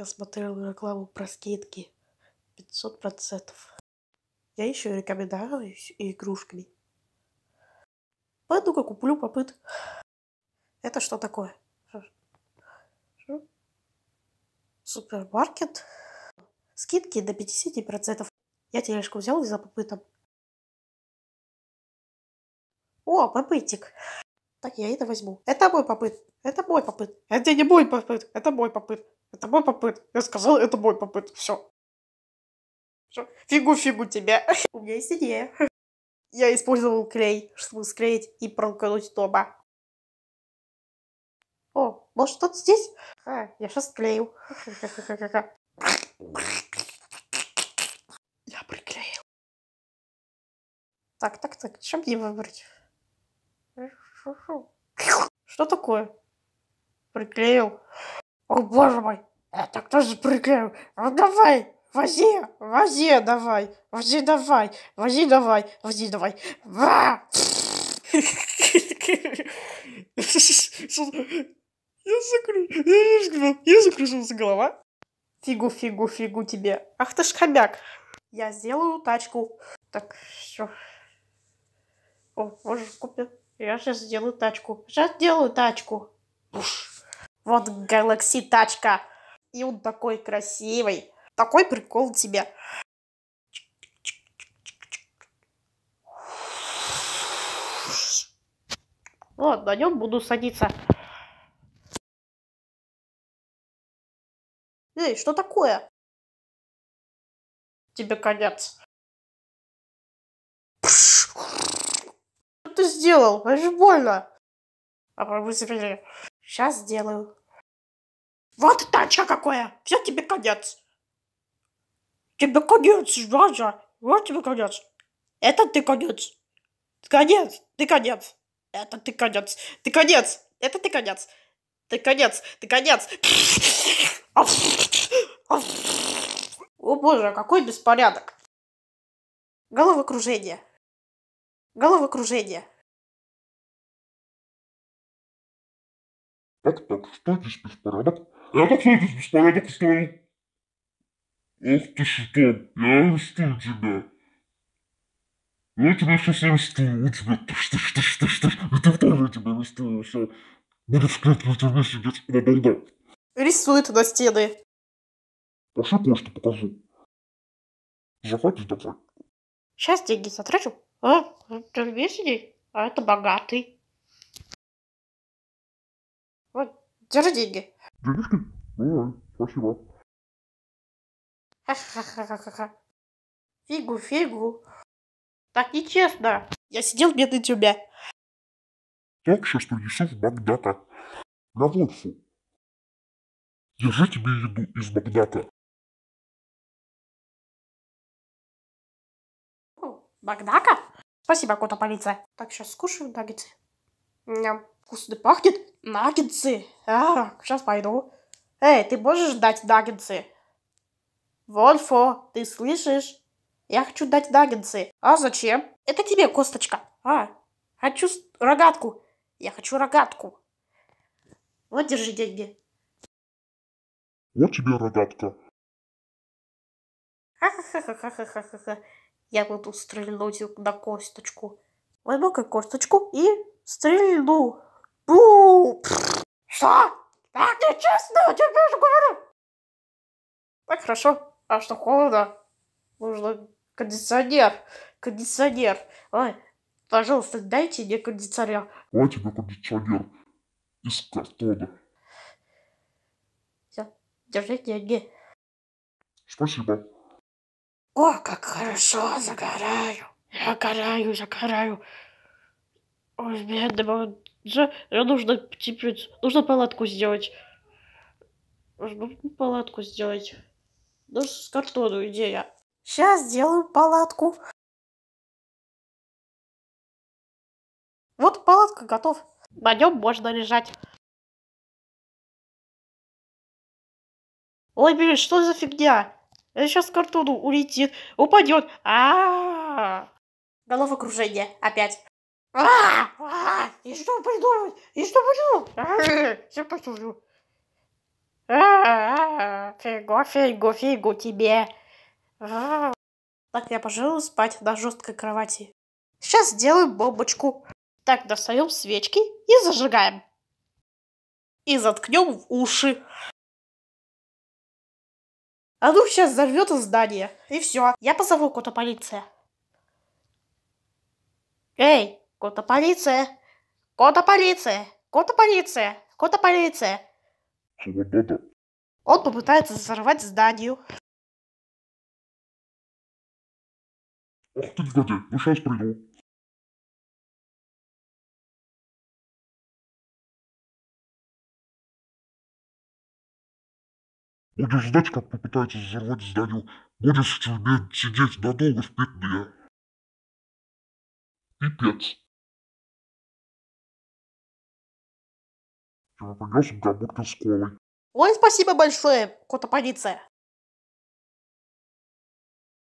Я смотрел рекламу про скидки 500%. Я еще рекомендую игрушками. Пойду-ка куплю попыт. Это что такое? Супермаркет. Скидки до 50%. Я тележку взял за попытом. О, попытик. Так, я это возьму. Это мой попыт. Это мой попыт. Это не мой попыт. Это мой попыт. Это мой попыт. Я сказал, это мой попыт. Все. Фигу-фигу тебя. У меня есть идея. Я использовал клей, чтобы склеить и проколоть Тоба О, может что-то здесь? А, я сейчас склею. Я приклеил. Так, так, так, чем мне выбрать? Что такое? Приклеил. О, боже мой. Это кто же приклеил? Ну давай, вози, вози давай, вози давай, вози давай, вози давай. Ва! Я, закру... я закружилась голова. Фигу, фигу, фигу тебе. Ах ты ж хомяк. Я сделаю тачку. Так, все. О, боже, купи. Я сейчас сделаю тачку. Сейчас сделаю тачку. Уж. Вот Galaxy тачка. И он такой красивый. Такой прикол тебе. Вот, на нем буду садиться. Эй, что такое? Тебе конец. Что ты сделал? Это же больно. А мы Сейчас сделаю. Вот тачка какая. Все, тебе конец! Тебе конец, Жажа! Вот тебе конец! Это ты конец! конец! Ты конец! Это ты конец! Ты конец! Это ты конец! Ты конец! Ты конец! О боже, какой беспорядок! Головокружение. Головокружение. Так-так, что здесь беспорядок? Я так на этот беспорядок устроил. Ох ты что, я арестую тебя. Ну, я тебя сейчас арестую, у тебя тыш что что что что. и ты тоже тебя арестую, все. Будет скрыть на тебе сидеть на бардак. Рисует на стены. Пошли почту покажу. Заходи давай. Сейчас деньги затрачу. А, это веселый, а это богатый. Вот, держи деньги. Денежки? Ну, Ой, спасибо. Фигу, фигу. Так нечестно. Я сидел бедный тебя. Так, сейчас принесу в Макдака. На Вольфу. Держи тебе еду из Макдака. Макдака? Спасибо, кота полиция. Так, сейчас скушаю наггетсы. Ням, вкусно пахнет. Наггетсы? А, сейчас пойду. Эй, ты можешь дать наггетсы? Вольфо, ты слышишь? Я хочу дать наггетсы. А зачем? Это тебе косточка. А, хочу рогатку. Я хочу рогатку. Вот, держи деньги. Вот тебе рогатка. Ха-ха-ха-ха-ха-ха-ха. Я буду стрельнуть на косточку. Возьму-ка косточку и стрельну. Ну, что? Так нечестно, я тебе же говорю. Так, хорошо. А что, холодно? Нужно кондиционер. Кондиционер. Ой, пожалуйста, дайте мне кондиционер. Вот тебе кондиционер из картона. Все, держите деньги. Спасибо. О, как хорошо, загораю. Я гораю, загораю. Ой, бежать до бомжа. Нужно, теперь нужно палатку сделать. Нужно палатку сделать. Даже с картону идея. Сейчас сделаю палатку. Вот палатка готов. На нем можно лежать. Ой, блин, что за фигня? Это сейчас картону улетит, упадет. А, -а, -а, -а. Головокружение опять. А, а, и что придумать? И что придумать? А, все послужу. А, а, фиго, фиго, тебе. А. Так я пожалуй спать на жесткой кровати. Сейчас сделаю бобочку. Так, достаем свечки и зажигаем. И заткнем в уши. А ну сейчас взорвет здание. И все. Я позову кого полиция. Эй, Кота полиция! Кота полиция! Кота полиция! Кота полиция! Он попытается взорвать здание. Ах ты, негодяй, ну сейчас приду. Будешь ждать, как попытается взорвать здание. Будешь в тюрьме сидеть надолго в петле. Пипец. ты выпадешь в гамбургер с колой. Ой, спасибо большое, кота полиция.